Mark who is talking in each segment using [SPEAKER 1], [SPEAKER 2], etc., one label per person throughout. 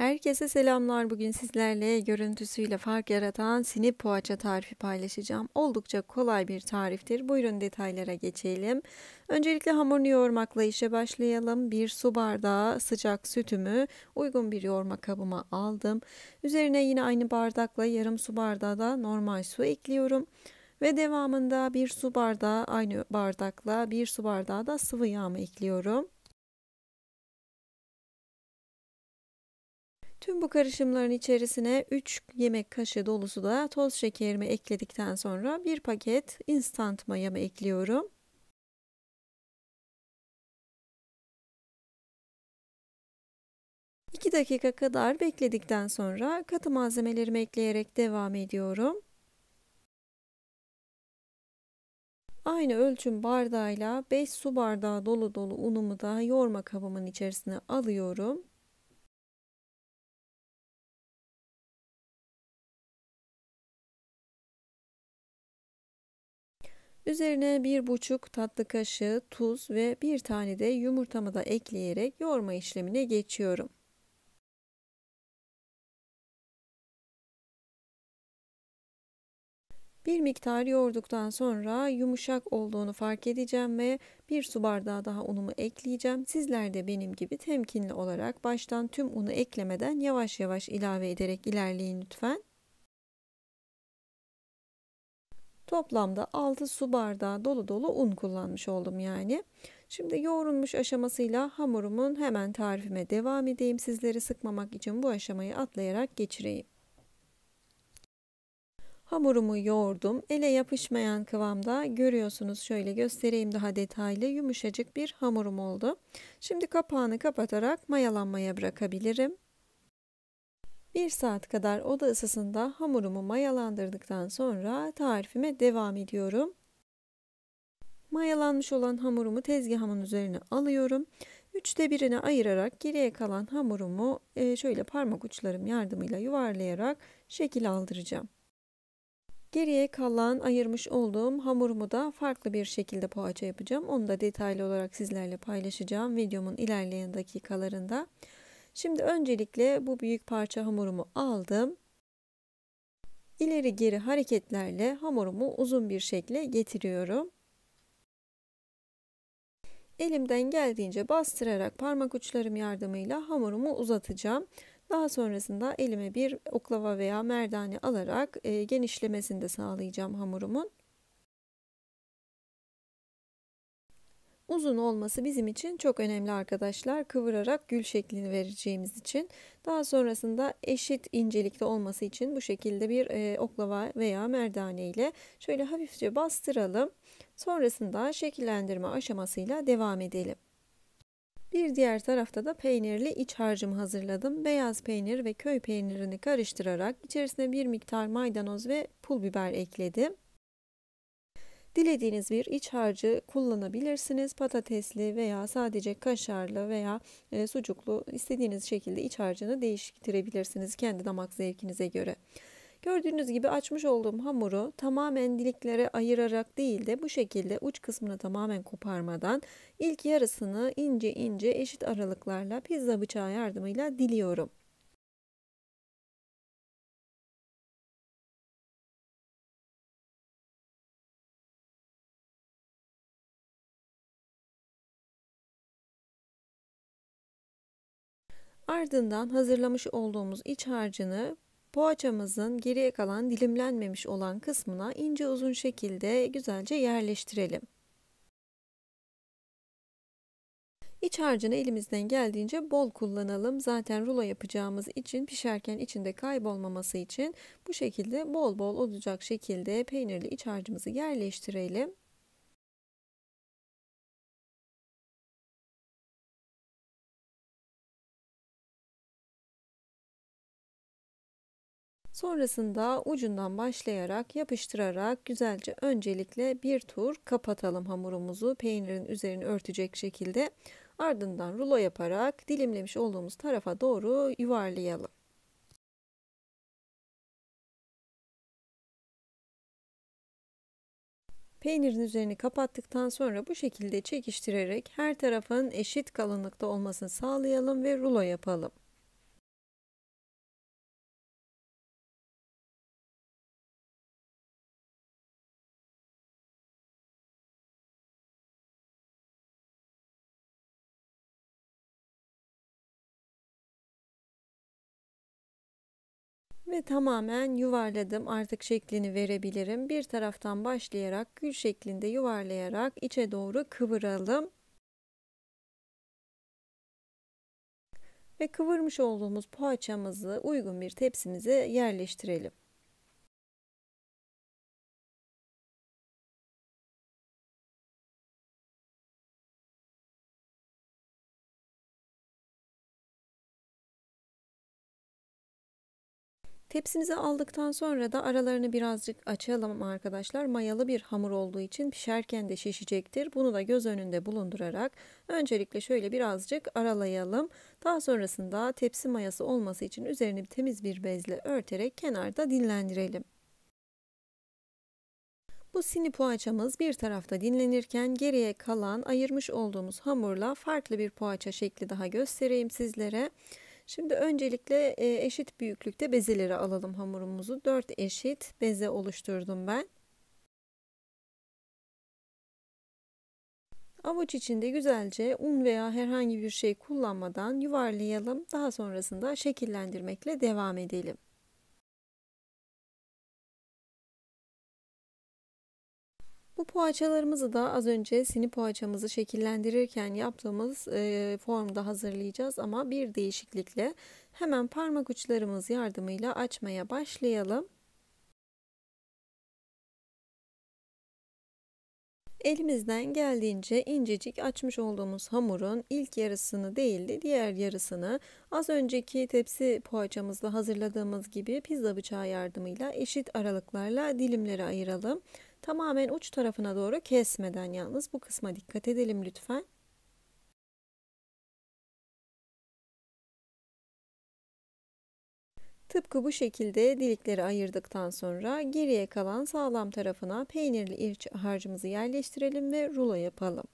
[SPEAKER 1] Herkese selamlar. Bugün sizlerle görüntüsüyle fark yaratan sinip poğaça tarifi paylaşacağım. Oldukça kolay bir tariftir. Buyurun detaylara geçelim. Öncelikle hamurunu yoğurmakla işe başlayalım. Bir su bardağı sıcak sütümü uygun bir yoğurma kabıma aldım. Üzerine yine aynı bardakla yarım su bardağı da normal su ekliyorum. Ve devamında bir su bardağı aynı bardakla bir su bardağı da sıvı yağımı ekliyorum. Tüm bu karışımların içerisine 3 yemek kaşığı dolusu da toz şekerimi ekledikten sonra bir paket instant mayamı ekliyorum. İki dakika kadar bekledikten sonra katı malzemelerimi ekleyerek devam ediyorum. Aynı ölçüm bardağıyla 5 su bardağı dolu dolu unumu da yoğurma kabımın içerisine alıyorum. Üzerine bir buçuk tatlı kaşığı tuz ve bir tane de yumurtamı da ekleyerek yoğurma işlemine geçiyorum. Bir miktar yoğurduktan sonra yumuşak olduğunu fark edeceğim ve bir su bardağı daha unumu ekleyeceğim. Sizler de benim gibi temkinli olarak baştan tüm unu eklemeden yavaş yavaş ilave ederek ilerleyin lütfen. Toplamda 6 su bardağı dolu dolu un kullanmış oldum yani. Şimdi yoğrulmuş aşamasıyla hamurumun hemen tarifime devam edeyim. Sizleri sıkmamak için bu aşamayı atlayarak geçireyim. Hamurumu yoğurdum. Ele yapışmayan kıvamda görüyorsunuz şöyle göstereyim daha detaylı yumuşacık bir hamurum oldu. Şimdi kapağını kapatarak mayalanmaya bırakabilirim. 1 saat kadar oda ısısında hamurumu mayalandırdıktan sonra tarifime devam ediyorum. Mayalanmış olan hamurumu tezgahımın üzerine alıyorum. Üçte birine ayırarak geriye kalan hamurumu e, şöyle parmak uçlarım yardımıyla yuvarlayarak şekil aldıracağım. Geriye kalan ayırmış olduğum hamurumu da farklı bir şekilde poğaça yapacağım. Onu da detaylı olarak sizlerle paylaşacağım videomun ilerleyen dakikalarında. Şimdi öncelikle bu büyük parça hamurumu aldım. İleri geri hareketlerle hamurumu uzun bir şekle getiriyorum. Elimden geldiğince bastırarak parmak uçlarım yardımıyla hamurumu uzatacağım. Daha sonrasında elime bir oklava veya merdane alarak e, genişlemesini de sağlayacağım hamurumun. Uzun olması bizim için çok önemli arkadaşlar. Kıvırarak gül şeklini vereceğimiz için. Daha sonrasında eşit incelikte olması için bu şekilde bir e, oklava veya merdane ile şöyle hafifçe bastıralım. Sonrasında şekillendirme aşamasıyla devam edelim. Bir diğer tarafta da peynirli iç harcımı hazırladım. Beyaz peynir ve köy peynirini karıştırarak içerisine bir miktar maydanoz ve pul biber ekledim. Dilediğiniz bir iç harcı kullanabilirsiniz. Patatesli veya sadece kaşarlı veya e, sucuklu istediğiniz şekilde iç harcını değiştirebilirsiniz kendi damak zevkinize göre. Gördüğünüz gibi açmış olduğum hamuru tamamen diliklere ayırarak değil de bu şekilde uç kısmını tamamen koparmadan ilk yarısını ince ince eşit aralıklarla pizza bıçağı yardımıyla diliyorum. Ardından hazırlamış olduğumuz iç harcını poğaçamızın geriye kalan dilimlenmemiş olan kısmına ince uzun şekilde güzelce yerleştirelim. İç harcını elimizden geldiğince bol kullanalım. Zaten rulo yapacağımız için pişerken içinde kaybolmaması için bu şekilde bol bol olacak şekilde peynirli iç harcımızı yerleştirelim. Sonrasında ucundan başlayarak yapıştırarak güzelce öncelikle bir tur kapatalım hamurumuzu peynirin üzerine örtecek şekilde. Ardından rulo yaparak dilimlemiş olduğumuz tarafa doğru yuvarlayalım. Peynirin üzerini kapattıktan sonra bu şekilde çekiştirerek her tarafın eşit kalınlıkta olmasını sağlayalım ve rulo yapalım. ve tamamen yuvarladım. Artık şeklini verebilirim. Bir taraftan başlayarak gül şeklinde yuvarlayarak içe doğru kıvıralım. Ve kıvırmış olduğumuz
[SPEAKER 2] poğaçamızı uygun bir tepsimize yerleştirelim.
[SPEAKER 1] Tepsimize aldıktan sonra da aralarını birazcık açalım arkadaşlar. Mayalı bir hamur olduğu için pişerken de şişecektir. Bunu da göz önünde bulundurarak öncelikle şöyle birazcık aralayalım. Daha sonrasında tepsi mayası olması için üzerini temiz bir bezle örterek kenarda dinlendirelim. Bu sini poğaçamız bir tarafta dinlenirken geriye kalan ayırmış olduğumuz hamurla farklı bir poğaça şekli daha göstereyim sizlere. Şimdi öncelikle e, eşit büyüklükte bezeleri alalım hamurumuzu. 4 eşit beze oluşturdum ben. Avuç içinde güzelce un veya herhangi bir şey kullanmadan yuvarlayalım. Daha sonrasında şekillendirmekle devam edelim. Bu poğaçalarımızı da az önce sini poğaçamızı şekillendirirken yaptığımız e, formda hazırlayacağız ama bir değişiklikle hemen parmak uçlarımız yardımıyla açmaya başlayalım. Elimizden geldiğince incecik açmış olduğumuz hamurun ilk yarısını değil de diğer yarısını az önceki tepsi poğaçamızla hazırladığımız gibi pizza bıçağı yardımıyla eşit aralıklarla dilimlere ayıralım. Tamamen uç tarafına doğru kesmeden yalnız bu kısma dikkat edelim lütfen. Tıpkı bu şekilde delikleri ayırdıktan sonra geriye kalan sağlam tarafına peynirli irç harcımızı yerleştirelim ve rulo yapalım.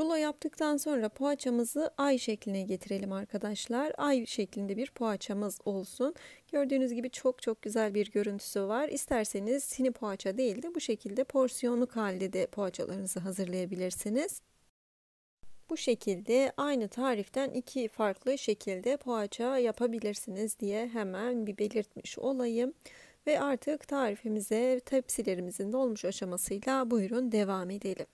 [SPEAKER 1] Rulo yaptıktan sonra poğaçamızı ay şekline getirelim arkadaşlar. Ay şeklinde bir poğaçamız olsun. Gördüğünüz gibi çok çok güzel bir görüntüsü var. İsterseniz sini poğaça değil de bu şekilde porsiyonluk halde de poğaçalarınızı hazırlayabilirsiniz. Bu şekilde aynı tariften iki farklı şekilde poğaça yapabilirsiniz diye hemen bir belirtmiş olayım. Ve artık tarifimize tepsilerimizin dolmuş aşamasıyla buyurun devam edelim.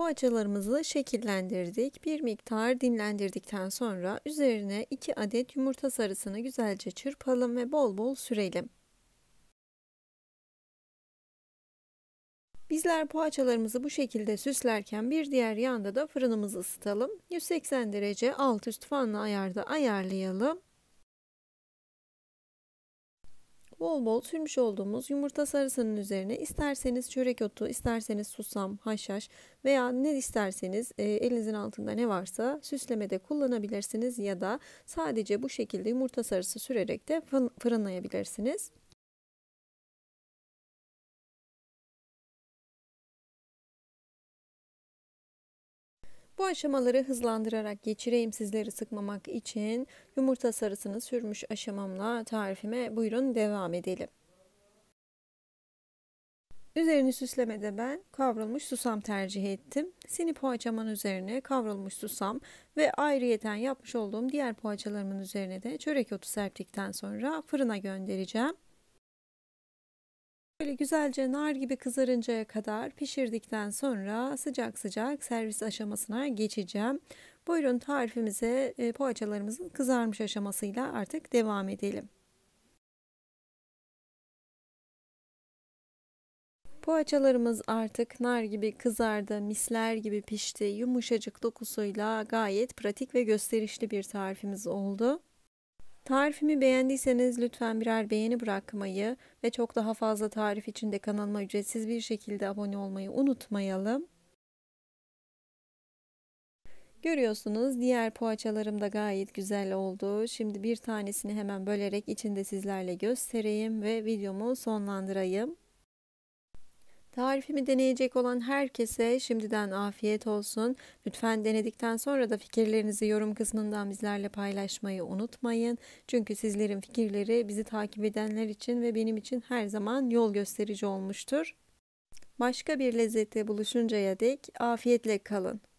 [SPEAKER 1] Poğaçalarımızı şekillendirdik. Bir miktar dinlendirdikten sonra üzerine 2 adet yumurta sarısını güzelce çırpalım ve bol bol sürelim. Bizler poğaçalarımızı bu şekilde süslerken bir diğer yanda da fırınımızı ısıtalım. 180 derece alt üst fanlı ayarda ayarlayalım. bol bol sürmüş olduğumuz yumurta sarısının üzerine isterseniz çörek otu, isterseniz susam, haşhaş veya ne isterseniz e, elinizin altında ne varsa süslemede kullanabilirsiniz ya da sadece bu şekilde yumurta sarısı sürerek de fırınlayabilirsiniz. Bu aşamaları hızlandırarak geçireyim sizleri sıkmamak için yumurta sarısını sürmüş aşamamla tarifime buyurun devam edelim. Üzerini süslemede ben kavrulmuş susam tercih ettim. Sini poğaçamın üzerine kavrulmuş susam ve ayrıyeten yapmış olduğum diğer poğaçalarımın üzerine de çörek otu serptikten sonra fırına göndereceğim. Böyle güzelce nar gibi kızarıncaya kadar pişirdikten sonra sıcak sıcak servis aşamasına geçeceğim. Buyurun tarifimize e, poğaçalarımızın kızarmış aşamasıyla artık devam edelim. Poğaçalarımız artık nar gibi kızardı, misler gibi pişti. Yumuşacık dokusuyla gayet pratik ve gösterişli bir tarifimiz oldu. Tarifimi beğendiyseniz lütfen birer beğeni bırakmayı ve çok daha fazla tarif için de kanalıma ücretsiz bir şekilde abone olmayı unutmayalım. Görüyorsunuz diğer poğaçalarım da gayet güzel oldu. Şimdi bir tanesini hemen bölerek içinde sizlerle göstereyim ve videomu sonlandırayım. Tarifimi deneyecek olan herkese şimdiden afiyet olsun. Lütfen denedikten sonra da fikirlerinizi yorum kısmından bizlerle paylaşmayı unutmayın. Çünkü sizlerin fikirleri bizi takip edenler için ve benim için her zaman yol gösterici olmuştur. Başka bir lezzette buluşuncaya dek afiyetle kalın.